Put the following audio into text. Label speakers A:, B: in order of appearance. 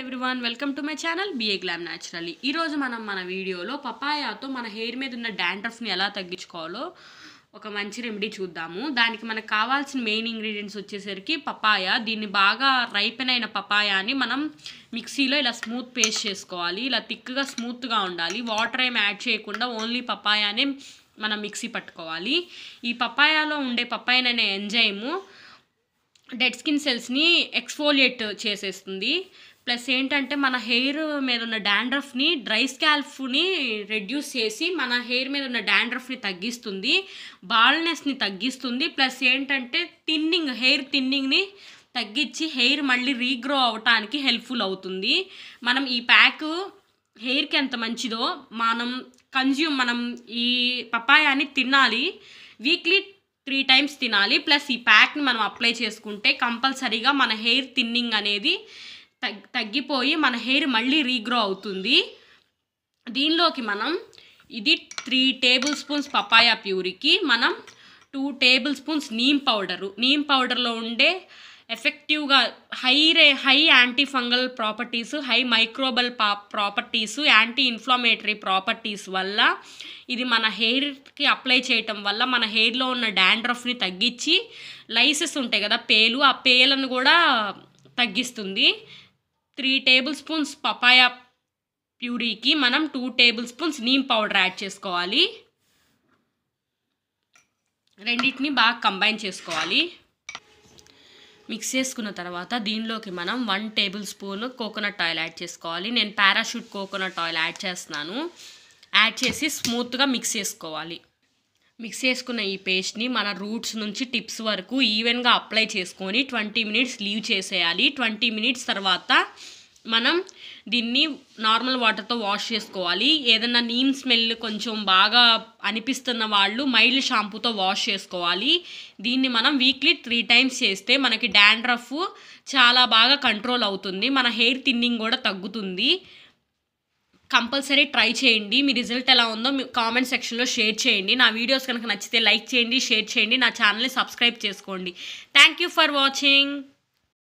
A: everyone welcome to my channel be a glam naturally ఈరోజు మనం మన వీడియోలో పపాయాతో మన హెయిర్ మీద ఉన్న డాండ్రఫ్ని ఎలా తగ్గించుకోవాలో ఒక మంచి రెమెడీ చూద్దాము దానికి మనకు కావాల్సిన మెయిన్ ఇంగ్రీడియంట్స్ వచ్చేసరికి పపాయ దీన్ని బాగా రైపెన్ అయిన పపాయాని మనం మిక్సీలో ఇలా స్మూత్ పేస్ట్ చేసుకోవాలి ఇలా థిక్గా స్మూత్గా ఉండాలి వాటర్ ఏం యాడ్ చేయకుండా ఓన్లీ పపాయానే మనం మిక్సీ పట్టుకోవాలి ఈ పపాయాలో ఉండే పపాయన అనే ఎంజైము డెడ్ స్కిన్ సెల్స్ని ఎక్స్ఫోలియేట్ చేసేస్తుంది ప్లస్ ఏంటంటే మన హెయిర్ మీద ఉన్న డాండ్రఫ్ని డ్రై స్కాల్ఫ్ని రెడ్యూస్ చేసి మన హెయిర్ మీద ఉన్న డాండ్రఫ్ని తగ్గిస్తుంది బాల్నెస్ని తగ్గిస్తుంది ప్లస్ ఏంటంటే థిన్నింగ్ హెయిర్ థిన్నింగ్ని తగ్గించి హెయిర్ మళ్ళీ రీగ్రో అవటానికి హెల్ప్ఫుల్ అవుతుంది మనం ఈ ప్యాక్ హెయిర్కి ఎంత మంచిదో మనం కన్జ్యూమ్ మనం ఈ పపాయాని తినాలి వీక్లీ త్రీ టైమ్స్ తినాలి ప్లస్ ఈ ప్యాక్ని మనం అప్లై చేసుకుంటే కంపల్సరీగా మన హెయిర్ థిన్నింగ్ అనేది తగ్గిపోయి మన హెయిర్ మళ్ళీ రీగ్రో అవుతుంది దీనిలోకి మనం ఇది త్రీ టేబుల్ స్పూన్స్ పపాయా ప్యూరికి మనం two tablespoons neem powder neem పౌడర్లో ఉండే ఎఫెక్టివ్గా హై రే హై యాంటీ ఫంగల్ ప్రాపర్టీస్ హై మైక్రోబల్ పా ప్రాపర్టీస్ యాంటీ ఇన్ఫ్లమేటరీ ప్రాపర్టీస్ వల్ల ఇది మన హెయిర్కి అప్లై చేయటం వల్ల మన హెయిర్లో ఉన్న డాండ్రఫ్ని తగ్గించి లైసెస్ ఉంటాయి కదా పేలు ఆ పేలను కూడా తగ్గిస్తుంది త్రీ టేబుల్ స్పూన్స్ పపాయా ప్యూరీకి మనం two tablespoons neem powder add చేసుకోవాలి రెండింటిని బాగా కంబైన్ చేసుకోవాలి మిక్స్ చేసుకున్న తర్వాత దీనిలోకి మనం one tablespoon coconut oil add చేసుకోవాలి నేను పారాషూట్ కోకోనట్ ఆయిల్ యాడ్ చేస్తున్నాను యాడ్ చేసి స్మూత్గా మిక్స్ చేసుకోవాలి మిక్స్ చేసుకున్న ఈ పేస్ట్ని మన రూట్స్ నుంచి టిప్స్ వరకు ఈవెన్గా అప్లై చేసుకొని ట్వంటీ మినిట్స్ లీవ్ చేసేయాలి ట్వంటీ మినిట్స్ తర్వాత మనం దీన్ని నార్మల్ వాటర్తో వాష్ చేసుకోవాలి ఏదన్నా నీమ్ స్మెల్ కొంచెం బాగా అనిపిస్తున్న వాళ్ళు మైల్డ్ షాంపూతో వాష్ చేసుకోవాలి దీన్ని మనం వీక్లీ త్రీ టైమ్స్ చేస్తే మనకి డాండ్రఫ్ చాలా బాగా కంట్రోల్ అవుతుంది మన హెయిర్ థిన్నింగ్ కూడా తగ్గుతుంది కంపల్సరీ ట్రై చేయండి మీ రిజల్ట్ ఎలా ఉందో మీ కామెంట్ సెక్షన్లో షేర్ చేయండి నా వీడియోస్ కనుక నచ్చితే లైక్ చేయండి షేర్ చేయండి నా ఛానల్ని సబ్స్క్రైబ్ చేసుకోండి థ్యాంక్ ఫర్ వాచింగ్